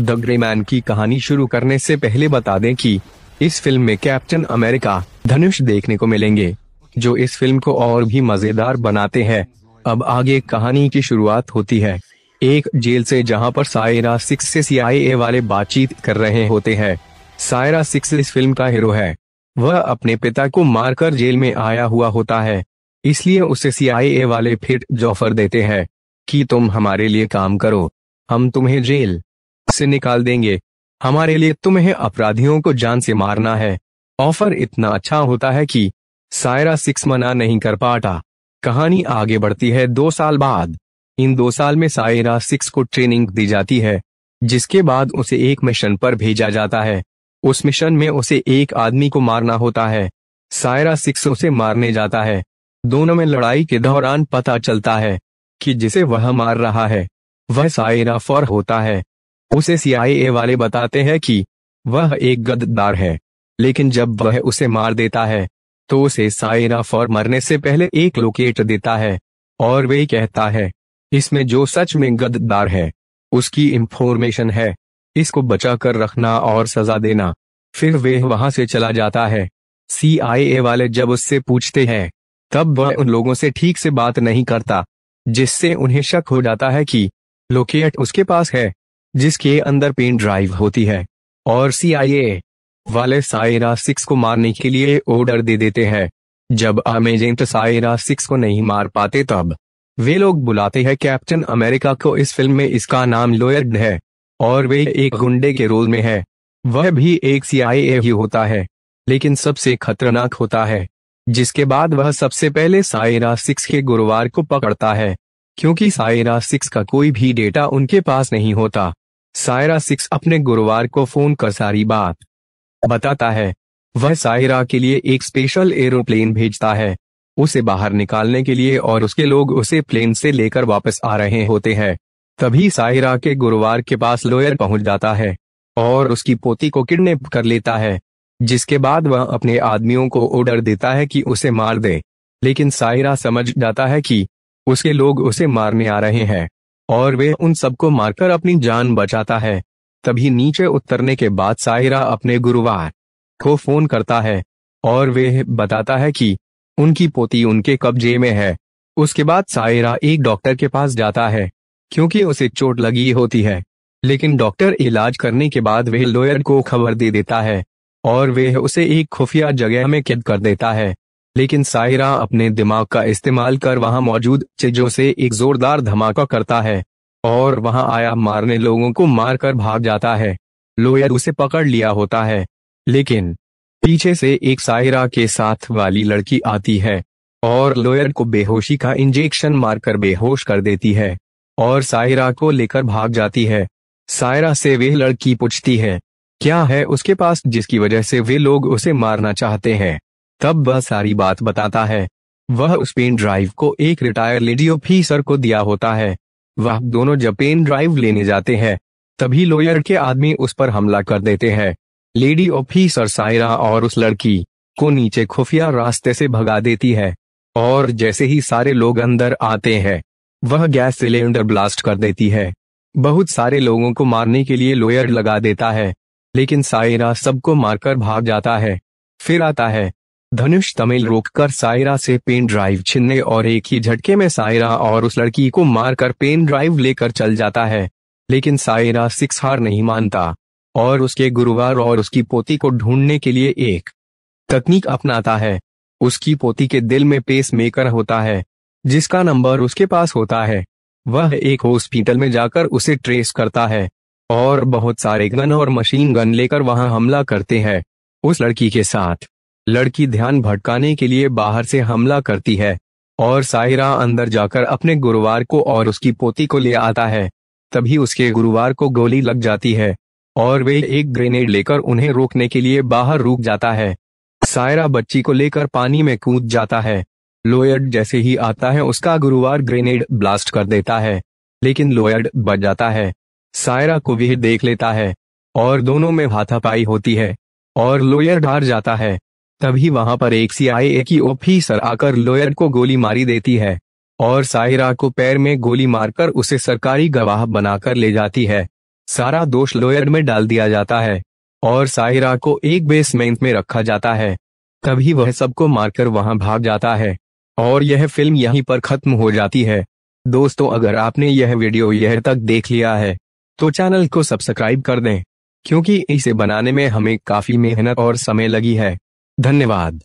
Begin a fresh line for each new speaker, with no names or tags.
the ग्रेमैन की कहानी शुरू करने से पहले बता दें कि इस फिल्म में कैप्टन अमेरिका धनुष देखने को मिलेंगे जो इस फिल्म को और भी मजेदार बनाते हैं अब आगे कहानी की शुरुआत होती है एक जेल से जहां पर सायरा सिक्स से सीआईए वाले बातचीत कर रहे होते हैं सायरा सिक्स इस फिल्म का हीरो है वह अपने पिता को मारकर जेल में आया हुआ होता है इसलिए उसे सीआईए वाले फिर जॉफर देते हैं कि तुम हमारे लिए काम करो हम तुम्हें जेल से निकाल देंगे हमारे लिए तुम्हें अपराधियों को जान से मारना है ऑफर इतना अच्छा होता है कि सायरा सिक्स मना नहीं कर पाता कहानी आगे बढ़ती है दो साल बाद इन दो साल में सायरा सिक्स को ट्रेनिंग दी जाती है जिसके बाद उसे एक मिशन पर भेजा जाता है उस मिशन में उसे एक आदमी को मारना होता है सायरा सिक्स उसे मारने जाता है दोनों में लड़ाई के दौरान पता चलता है कि जिसे वह मार रहा है वह सायरा फॉर होता है उसे सीआईए वाले बताते हैं कि वह एक गद्दार है लेकिन जब वह उसे मार देता है तो उसे सायरा फॉर मरने से पहले एक लोकेट देता है और वे कहता है इसमें जो सच में गद्दार है उसकी इंफॉर्मेशन है इसको बचा कर रखना और सजा देना फिर वे वहां से चला जाता है सीआईए वाले जब उससे पूछते हैं तब वह उन लोगों से ठीक से बात नहीं करता जिससे उन्हें शक हो जाता है कि लोकेट उसके पास है जिसके अंदर पेन ड्राइव होती है और सीआईए वाले सायरा सिक्स को मारने के लिए ऑर्डर दे देते हैं जब अमेजेंट सायरा सिक्स को नहीं मार पाते तब वे लोग बुलाते हैं कैप्टन अमेरिका को इस फिल्म में इसका नाम लोयर्ड है और वे एक गुंडे के रोल में है वह भी एक सीआईए ही होता है लेकिन सबसे खतरनाक होता है जिसके बाद वह सबसे पहले सायरा सिक्स के गुरुवार को पकड़ता है क्योंकि सायरा सिक्स का कोई भी डेटा उनके पास नहीं होता सायरा सिक्स अपने गुरुवार को फोन कर सारी बात बताता है वह सायरा के लिए एक स्पेशल एरोप्लेन भेजता है उसे बाहर निकालने के लिए और उसके लोग उसे प्लेन से लेकर वापस आ रहे होते हैं तभी सायरा के गुरुवार के पास लोयर पहुंच जाता है और उसकी पोती को किडनेप कर लेता है जिसके बाद वह अपने आदमियों को ऑर्डर देता है कि उसे मार दे लेकिन सायरा समझ जाता है कि उसके लोग उसे मारने आ रहे हैं और वे उन सबको मारकर अपनी जान बचाता है तभी नीचे उतरने के बाद साहिरा अपने गुरुवार को फोन करता है और वे बताता है कि उनकी पोती उनके कब्जे में है उसके बाद सायरा एक डॉक्टर के पास जाता है क्योंकि उसे चोट लगी होती है लेकिन डॉक्टर इलाज करने के बाद वह लॉयर को खबर दे देता है और वह उसे एक खुफिया जगह में कैद कर देता है लेकिन सायरा अपने दिमाग का इस्तेमाल कर वहां मौजूद चीजों से एक जोरदार धमाका करता है और वहां आया मारने लोगों को मारकर भाग जाता है लोयर उसे पकड़ लिया होता है लेकिन पीछे से एक सायरा के साथ वाली लड़की आती है और लोयर को बेहोशी का इंजेक्शन मारकर बेहोश कर देती है और सायरा को लेकर भाग जाती है सायरा से वे लड़की पूछती है क्या है उसके पास जिसकी वजह से वे लोग उसे मारना चाहते हैं तब वह सारी बात बताता है वह उस पेन ड्राइव को एक रिटायर लेडी ऑफिसर को दिया होता है वह दोनों जब पेन ड्राइव लेने जाते हैं तभी लॉयर के आदमी उस पर हमला कर देते हैं लेडी ऑफिसर सायरा और उस लड़की को नीचे खुफिया रास्ते से भगा देती है और जैसे ही सारे लोग अंदर आते हैं वह गैस सिलेंडर ब्लास्ट कर देती है बहुत सारे लोगों को मारने के लिए लोयर लगा देता है लेकिन सायरा सबको मारकर भाग जाता है फिर आता है धनुष तमिल रोककर सायरा से पेन ड्राइव छीनने और एक ही झटके में सायरा और उस लड़की को मारकर पेन ड्राइव लेकर चल जाता है लेकिन सायरा सिक्स हार नहीं मानता और उसके गुरुवार और उसकी पोती को ढूंढने के लिए एक तकनीक अपनाता है उसकी पोती के दिल में पेस मेकर होता है जिसका नंबर उसके पास होता है वह एक हॉस्पिटल में जाकर उसे ट्रेस करता है और बहुत सारे गन और मशीन गन लेकर वहां हमला करते हैं उस लड़की के साथ लड़की ध्यान भटकाने के लिए बाहर से हमला करती है और सायरा अंदर जाकर अपने गुरुवार को और उसकी पोती को ले आता है तभी उसके गुरुवार को गोली लग जाती है और वे एक ग्रेनेड लेकर उन्हें रोकने के लिए बाहर रुक जाता है सायरा बच्ची को लेकर पानी में कूद जाता है लोयर्ड जैसे ही आता है उसका गुरुवार ग्रेनेड ब्लास्ट कर देता है लेकिन लोयर्ड बच जाता है सायरा को वह देख लेता है और दोनों में हाथापाई होती है और लोयर्ड हार जाता है तभी वहां पर एक सीआईए की ऑफिसर आकर लोयर को गोली मारी देती है और साहिरा को पैर में गोली मारकर उसे सरकारी गवाह बनाकर ले जाती है सारा दोष लोयर में डाल दिया जाता है और साहिरा को एक बेसमेंट में रखा जाता है तभी वह सबको मारकर वहां भाग जाता है और यह फिल्म यहीं पर खत्म हो जाती है दोस्तों अगर आपने यह वीडियो यह तक देख लिया है तो चैनल को सब्सक्राइब कर दें क्योंकि इसे बनाने में हमें काफी मेहनत और समय लगी है धन्यवाद